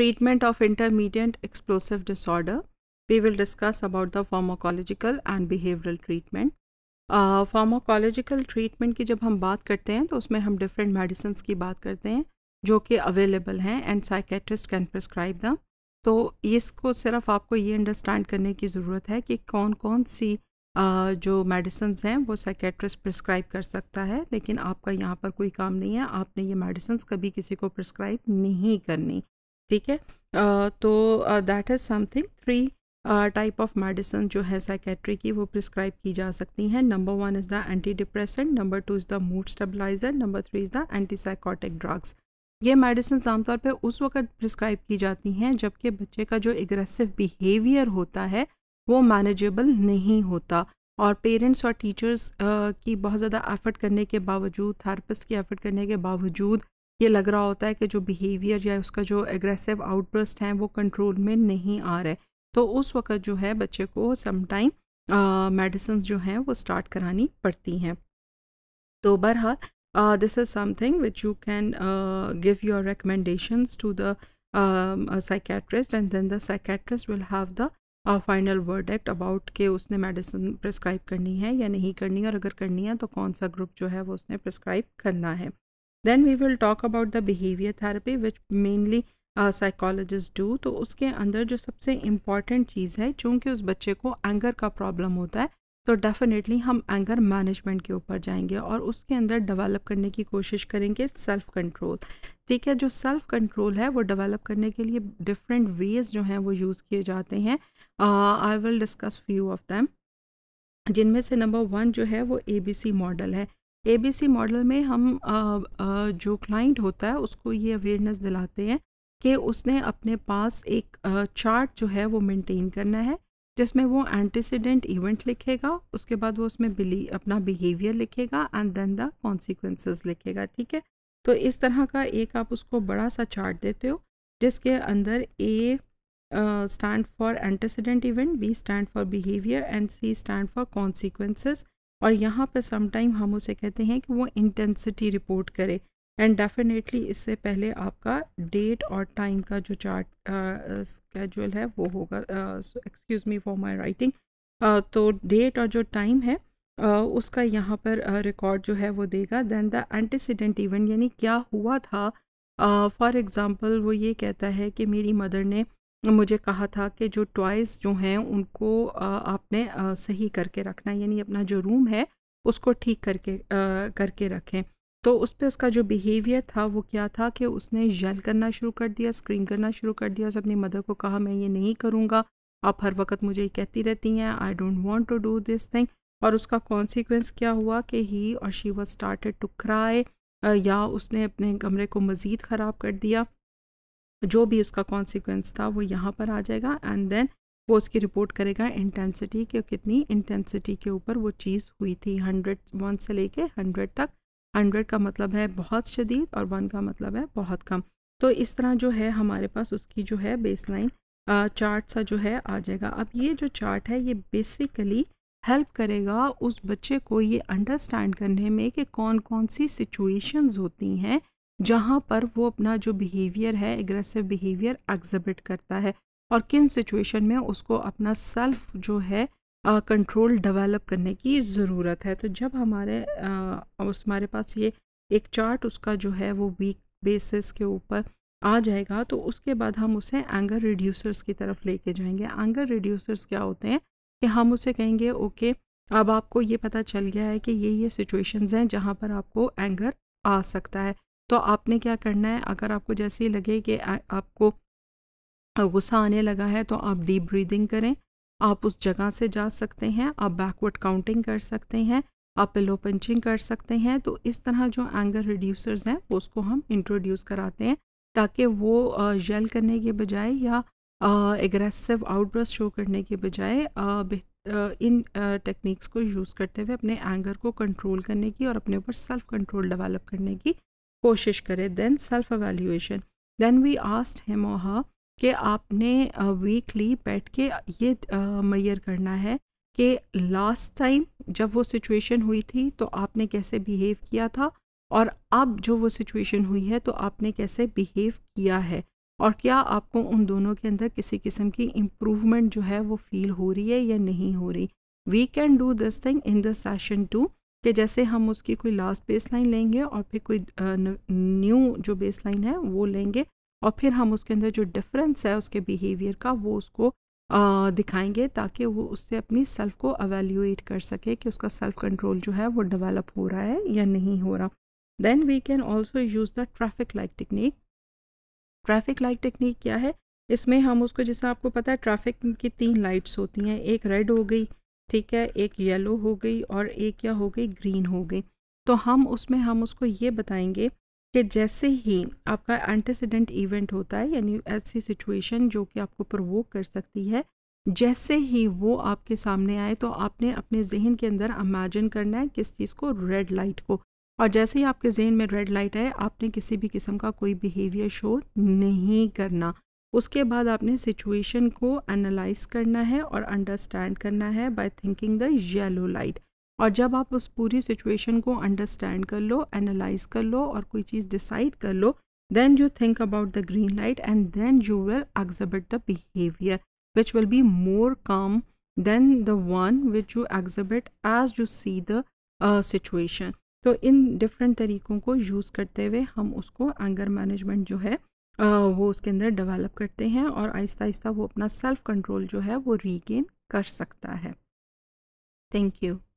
treatment of intermediate explosive disorder we will discuss about the pharmacological and behavioral treatment pharmacological uh, treatment की जब हम बात करते हैं तो उसमें हम डिफरेंट मेडिसिन की बात करते हैं जो कि अवेलेबल हैं एंड साइकेट्रिस्ट कैन प्रिस्क्राइब दम तो इसको सिर्फ आपको ये अंडरस्टैंड करने की ज़रूरत है कि कौन कौन सी uh, जो मेडिसन्स हैं वो साइकेट्रिस्ट प्रिस्क्राइब कर सकता है लेकिन आपका यहाँ पर कोई काम नहीं है आपने ये मेडिसन्स कभी किसी को प्रिस्क्राइब नहीं करनी ठीक है तो that is something three type of medicine जो है साइकेट्री की वो प्रिस्क्राइब की जा सकती हैं number one is the antidepressant number two is the mood stabiliser number three is the antipsychotic drugs ये मेडिसिन आमतौर पर उस वक्त प्रिस्क्राइब की जाती हैं जबकि बच्चे का जो एग्रेसिव बिहेवियर होता है वो मैनेजेबल नहीं होता और पेरेंट्स और टीचर्स की बहुत ज़्यादा एफर्ट करने के बावजूद थेरेपिस्ट की एफर्ट करने के बावजूद ये लग रहा होता है कि जो बिहेवियर या उसका जो एग्रेसिव आउटबर्स्ट हैं वो कंट्रोल में नहीं आ रहे तो उस वक्त जो है बच्चे को समटाइम मेडिसिन जो हैं वो स्टार्ट करानी पड़ती हैं तो बहरहाल this is something which you can give your recommendations to the psychiatrist and then the psychiatrist will have the final verdict about के उसने मेडिसिन प्रिस्क्राइब करनी है या नहीं करनी और अगर करनी है तो कौन सा ग्रुप जो है वो उसने प्रिस्क्राइब करना है then we will talk about the behaviour therapy which mainly psychologist do तो उसके अंदर जो सबसे इम्पॉर्टेंट चीज़ है चूँकि उस बच्चे को एंगर का प्रॉब्लम होता है तो डेफिनेटली हम एंगर मैनेजमेंट के ऊपर जाएंगे और उसके अंदर डेवलप करने की कोशिश करेंगे सेल्फ कंट्रोल ठीक है जो सेल्फ कंट्रोल है वो डेवलप करने के लिए डिफरेंट वेज जो हैं वो यूज़ किए जाते हैं I will discuss few of them जिनमें से नंबर वन जो है वो ए बी सी मॉडल है एबीसी मॉडल में हम आ, आ, जो क्लाइंट होता है उसको ये अवेयरनेस दिलाते हैं कि उसने अपने पास एक चार्ट जो है वो मेंटेन करना है जिसमें वो एंटीसीडेंट इवेंट लिखेगा उसके बाद वो उसमें बिली अपना बिहेवियर लिखेगा एंड देन द कॉन्सिक्वेंसेस लिखेगा ठीक है तो इस तरह का एक आप उसको बड़ा सा चार्ट देते हो जिसके अंदर A stand for antecedent event B stand for behaviour and C stand for consequences और यहाँ पर समटाइम हम उसे कहते हैं कि वो इंटेंसिटी रिपोर्ट करे एंड डेफिनेटली इससे पहले आपका डेट और टाइम का जो चार्ट स्केड्यूल uh, है वो होगा excuse me for my writing तो डेट और जो टाइम है uh, उसका यहाँ पर रिकॉर्ड uh, जो है वो देगा देन द एंटीसीडेंट इवेंट यानी क्या हुआ था फॉर uh, एग्ज़ाम्पल वो ये कहता है कि मेरी मदर ने मुझे कहा था कि जो टॉयज़ जो हैं उनको आपने सही करके रखना यानी अपना जो रूम है उसको ठीक करके करके रखें तो उस पर उसका जो बिहेवियर था वो क्या था कि उसने जल करना शुरू कर दिया स्क्रीन करना शुरू कर दिया उस अपनी मदर को कहा मैं ये नहीं करूँगा आप हर वक्त मुझे कहती रहती हैं I don't want to do this thing और उसका कॉन्सिक्वेंस क्या हुआ कि ही और she was started to cry या उसने अपने कमरे को मज़ीद ख़राब कर दिया जो भी उसका कॉन्सिक्वेंस था वो यहाँ पर आ जाएगा एंड देन वो उसकी रिपोर्ट करेगा इंटेंसिटी के कितनी इंटेंसिटी के ऊपर वो चीज़ हुई थी हंड्रेड वन से लेके हंड्रेड तक हंड्रेड का मतलब है बहुत शदीद और वन का मतलब है बहुत कम तो इस तरह जो है हमारे पास उसकी जो है बेसलाइन चार्ट सा जो है आ जाएगा अब ये जो चार्ट है ये बेसिकली हेल्प करेगा उस बच्चे को ये अंडरस्टैंड करने में कि कौन कौन सी सिचुएशंस होती हैं जहाँ पर वो अपना जो बिहेवियर है एग्रेसिव बिहेवियर एग्जिबिट करता है और किन सिचुएशन में उसको अपना सेल्फ जो है कंट्रोल uh, डेवलप करने की ज़रूरत है तो जब हमारे uh, उस हमारे पास ये एक चार्ट उसका जो है वो वीक बेसिस के ऊपर आ जाएगा तो उसके बाद हम उसे एंगर रिड्यूसर्स की तरफ लेके जाएंगे एंगर रिड्यूसर्स क्या होते हैं कि हम उसे कहेंगे ओके okay, अब आपको ये पता चल गया है कि ये ये सिचुएशंस हैं जहाँ पर आपको एंगर आ सकता है तो आपने क्या करना है अगर आपको जैसे ही लगे कि आपको गुस्सा आने लगा है तो आप डीप ब्रीदिंग करें आप उस जगह से जा सकते हैं आप बैकवर्ड काउंटिंग कर सकते हैं आप पिलो पंचिंग कर सकते हैं तो इस तरह जो एंगर रिड्यूसर्स हैं उसको हम इंट्रोड्यूस कराते हैं ताकि वो जेल करने के बजाय या एग्रेसिव आउटब्रस्ट शो करने के बजाय इन टेक्निक्स को यूज़ करते हुए अपने एंगर को कंट्रोल करने की और अपने ऊपर सेल्फ कंट्रोल डेवलप करने की कोशिश करें then self evaluation then we asked him और कि आपने वीकली बैठ के ये मैयर करना है कि लास्ट टाइम जब वो सिचुएशन हुई थी तो आपने कैसे बिहेव किया था और अब जो वो सिचुएशन हुई है तो आपने कैसे बिहेव किया है और क्या आपको उन दोनों के अंदर किसी किस्म की इम्प्रूवमेंट जो है वो फील हो रही है या नहीं हो रही we can do this thing in the session too कि जैसे हम उसकी कोई लास्ट बेस लाइन लेंगे और फिर कोई न्यू जो बेस लाइन है वो लेंगे और फिर हम उसके अंदर जो डिफरेंस है उसके बिहेवियर का वो उसको आ, दिखाएंगे ताकि वो उससे अपनी सेल्फ को अवेल्यूएट कर सके कि उसका सेल्फ कंट्रोल जो है वो डेवलप हो रहा है या नहीं हो रहा then we can also use the traffic light technique traffic light technique क्या है इसमें हम उसको जैसे आपको पता है ट्रैफिक की तीन लाइट्स होती हैं एक रेड हो गई ठीक है एक येलो हो गई और एक क्या हो गई ग्रीन हो गई तो हम उसमें हम उसको ये बताएंगे कि जैसे ही आपका एंटीसीडेंट इवेंट होता है यानी ऐसी सिचुएशन जो कि आपको प्रवोक कर सकती है जैसे ही वो आपके सामने आए तो आपने अपने जहन के अंदर इमेजिन करना है किस चीज़ को रेड लाइट को और जैसे ही आपके जहन में रेड लाइट आए आपने किसी भी किस्म का कोई बिहेवियर शो नहीं करना उसके बाद आपने सिचुएशन को एनालाइज करना है और अंडरस्टैंड करना है by thinking the yellow light और जब आप उस पूरी सिचुएशन को अंडरस्टैंड कर लो एनालाइज कर लो और कोई चीज़ डिसाइड कर लो then you think about the green light and then you will exhibit the behaviour which will be more calm than the one which you exhibit as you see the situation तो in different तरीकों को use करते हुए हम उसको anger management जो है वो उसके अंदर डेवलप करते हैं और आहिस्ता आहिस्ता वो अपना सेल्फ कंट्रोल जो है वो रीगेन कर सकता है थैंक यू